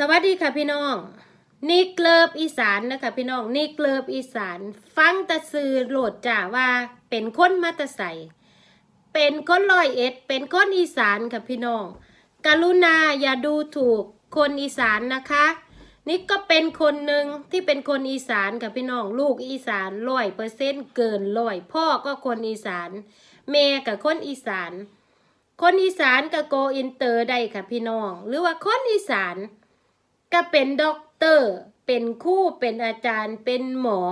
สวัสดีค่ะพี่น้อง นี่เกลิบอีสานนะคะพี่น้อง นี่เกลิบอีสานฟังตะซือโหลดจ่าว่าเป็นคนมาตะใสเป็นคนลอยเอ็ด เป็นคนอีสานค่ะพี่น้อง กรุณาอย่าดูถูกคนอีสานนะคะ นี่ก็เป็นคนหนึ่งที่เป็นคนอีสานค่ะพี่น้องลูกอีสานลอยเปอร์เซ็นต์เกินลอยพ่อก็คนอีสานแม่กับคนอีสาน คนอีสานกับโกอินเตอร์ได้ค่ะพี่น้อง หรือว่าคนอีสานะเป็นด็อกเตอร์ เป็นคู่ เป็นอาจารย์ เป็นหมอ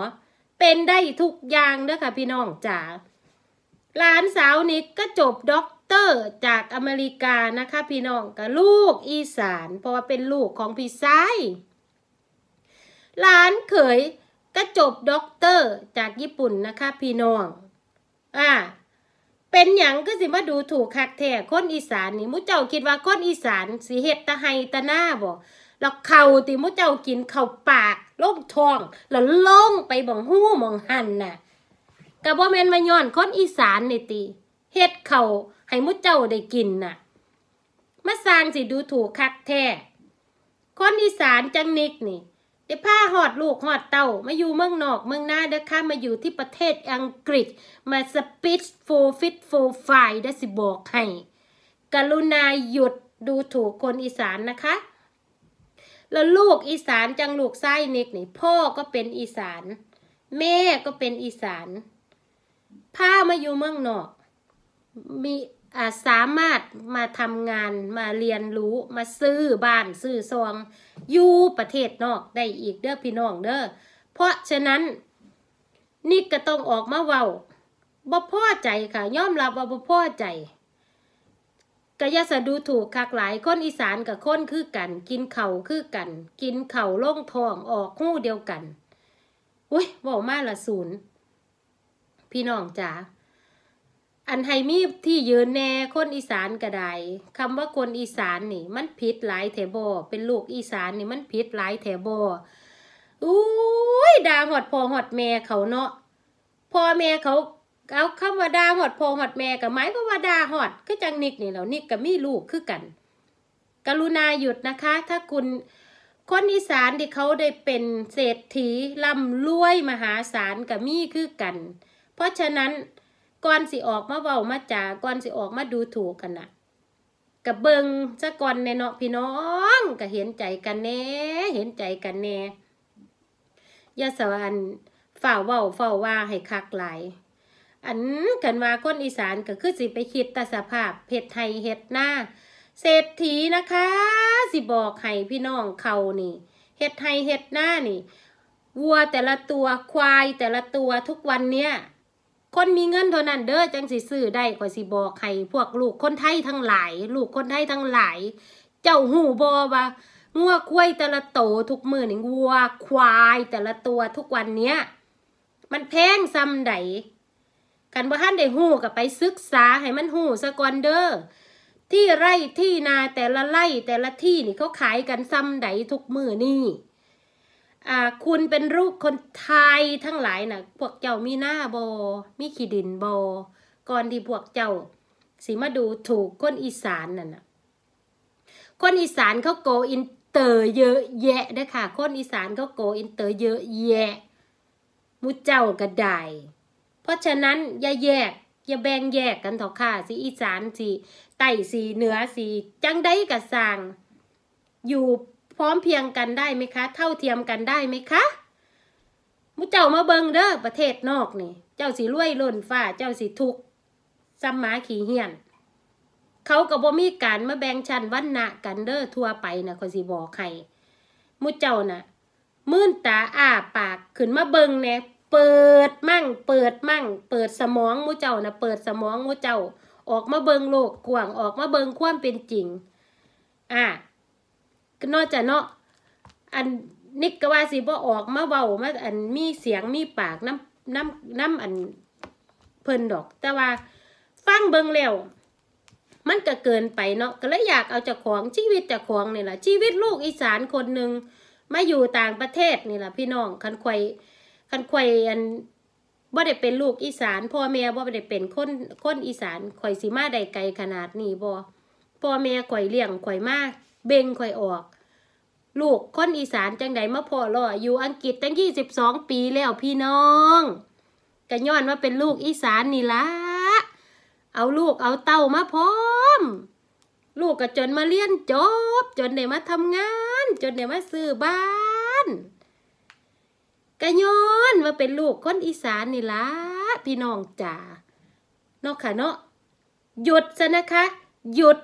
เป็นได้ทุกอย่างเด้อค่ะพี่น้องจ๋า หลานสาวนี้ก็จบด็อกเตอร์จากอเมริกานะคะ พี่น้องกับลูกอีสาน เพราะว่าเป็นลูกของพี่สายหลานเขยก็จบด็อกเตอร์จากญี่ปุ่นนะคะพี่น้อง อ่า เป็นอย่างก็สิมาดูถูกคักแท้คนอีสานนี่มุเจ้าคิดว่าคนอีสานสิเฮ็ดตะไฮตะหน้าบ่แล้วเข่าตีมุเจ้ากินเข่าปากลงท้อง แล้วลงไปบังหู้มองหันน่ะกับ่เมนมาย้อนคนอีสานในตีเฮ็ดเข่าให้มุเจ้าได้กินน่ะ มาสร้างสิดูถูกคักแท้ คนอีสานจังนิกนี่ได้ผ้าหอดลูกหอดเต่ามาอยู่เมืองนอกเมืองหน้าเด้อค่ะมาอยู่ที่ประเทศอังกฤษมาสปิชโฟฟิตโฟไฟได้สิบอกให้กรุณาหยุดดูถูกคนอีสานนะคะแล้วลูกอีสานจังลูกไส้เน็กนี่พ่อก็เป็นอีสาน แม่ก็เป็นอีสานผ้ามาอยู่เมืองนอก มีสามารถมาทำงานมาเรียนรู้มาซื้อบ้านซื้อซองอยู่ประเทศนอกได้อีกเด้อพี่น้องเด้อเพราะฉะนั้นนี่ก็ต้องออกมาเว้าบ่พ่อใจค่ะย่อมรับว่าบ่พ่อใจกะยาสะดูถูกคักหลายคนอีสานกับคนคือกัน กินเข่าคือกัน กินเข่าล่งทองออกหู้เดียวกันอุ้ยบอกมาละศูนย์ พี่น้องจ๋าอันไฮมีที่ยืนแน่คนอีสานกระไดคำว่าคนอีสานนี่ มันผิดหลายแถบอเป็นลูกอีสานนี่มันผิดหลายแถบออุ้ยด่าหอดพอหอดแม่เขาเนาะพ่อแม่เขาเอาคำว่าดาหอดพอหอดแม่กับไม้ก็ว่าดาหอดก็จังนิกนี่แล้วนิกกับมีลูกคือกัน กรุณาหยุดนะคะ ถ้าคุณคนอีสานที่เขาได้เป็นเศรษฐีล่ำรวยมหาศาลกับมีคือกัน เพราะฉะนั้น ก่อนสิออกมาเว้ามาจาก่อนสิออกมาดูถูกกันนะกับเบิงสะก่อนในเนาะพี่น้องก็เห็นใจกันแน่เห็นใจกันแน่ยาสวรรค์ฝ่าเว้าเฝ้าว่าให้คักหลายอันกันว่าคนอีสานก็คือสิไปคิดแต่สภาพเห็ดไทยเห็ดหน้าเศรษฐีนะคะ สิบอกให้พี่น้องเขานี่เห็ดไทยเห็ดหน้านี่ วัวแต่ละตัวควายแต่ละตัวทุกวันเนี้ยคนมีเงินเท่านั้นเด้อจังสิซื้อได้ก็สิบอกให้พวกลูกคนไทยทั้งหลายลูกคนไทยทั้งหลายเจ้าหูบอว่างัวควายแต่ละโต ทุกมือนี่วัวควายแต่ละตัวทุกวันเนี้ยมันแพงซ้ำไดกันบ่ท่านได้หู้กับไปศึกษา ให้มันหู้สะกอนเด้อที่ไร่ที่นาแต่ละไร่แต่ละที่นี่เขาขายกันซ้ำใดทุกมือนี่อ่าคุณเป็นรูกคนไทยทั้งหลายนะ่ะพวกเจ้ามีหน้าโบมีขีดินโบก่อนที่พวกเจ้าสิมาดูถูกคนอีสานนั่นนะคนอีสานเขาโกอินเตอร์เยอะ แยะนะคะคนอีสานเขาโกอินเตอร์เยอะ แยะมุเจ้ากระไดเพราะฉะนั้นอย่าแยกอย่าแบ่งแยกกันเถอะค่ะสีอีสานสีไต่สีเหนือสีจังได้กับสาง อยู่พร้อมเพียงกันได้ไหมคะ เท่าเทียมกันได้ไหมคะมุเจ้ามาเบิงเด้อประเทศนอกนี่ เจ้าสีรวยล่นฟ้า เจ้าสีทุกซัมมาขี่เหียน เขากับบ่มีการมาแบ่งชั้นวันณะกันเด้อทั่วไปนะคนสีบอกใครมุเจ้านะ่ะมื่นตาอ้าปากขึ้นมาเบิงเนี่ยเปิดมั่ง เปิดมั่งเปิดสมองมูเจ้านะเปิดสมองมูเจ้าออกมาเบิงโลกกว้างออกมาเบิงความเป็นจริง อ่ะนอกจากเนาะอันนิกกว่าสิบ่ออกมาเบามาอันมีเสียงมีปากน้ำน้ำน้ำอันเพิ่นดอก แต่ว่าฟังเบิงแล้วมันก็เกินไปเนาะก็เลยอยากเอาจากของ ชีวิตจากของนี่แหละชีวิตลูกอีสานคนหนึ่งมาอยู่ต่างประเทศ นี่แหละพี่น้องคันควยคันข่อยอันบ่ได้ เป็นลูกอีสานพ่อแม่บ่ได้เป็นคนคนอีสานข่อยสิมาได้ไกลขนาด นี้บ่พ่อ แม่ข่อยเลี้ยงข่อยมาเบ่งข่อยออก ลูกคนอีสานจังไดมาพ่อรอ อยู่อังกฤษตั้งยี่สิบสองปีแล้วพี่น้องกันย้อนว่าเป็นลูกอีสานนี่ละ เอาลูกเอาเต้ามาพร้อม ลูกก็จนมาเรียนจบ จนได้มาทำงาน จนได้มาซื้อบ้านกะย้อนว่าเป็นลูกคนอีสานนี่ละพี่น้องจ๋าเนาะค่ะเนาะหยุดซะนะคะ หยุด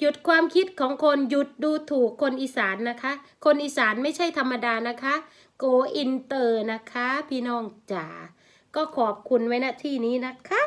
หยุดความคิดของคนหยุดดูถูกคนอีสานนะคะ คนอีสานไม่ใช่ธรรมดานะคะโกอินเตอร์นะคะ พี่น้องจ๋าก็ขอบคุณไว้ณที่นี้นะคะ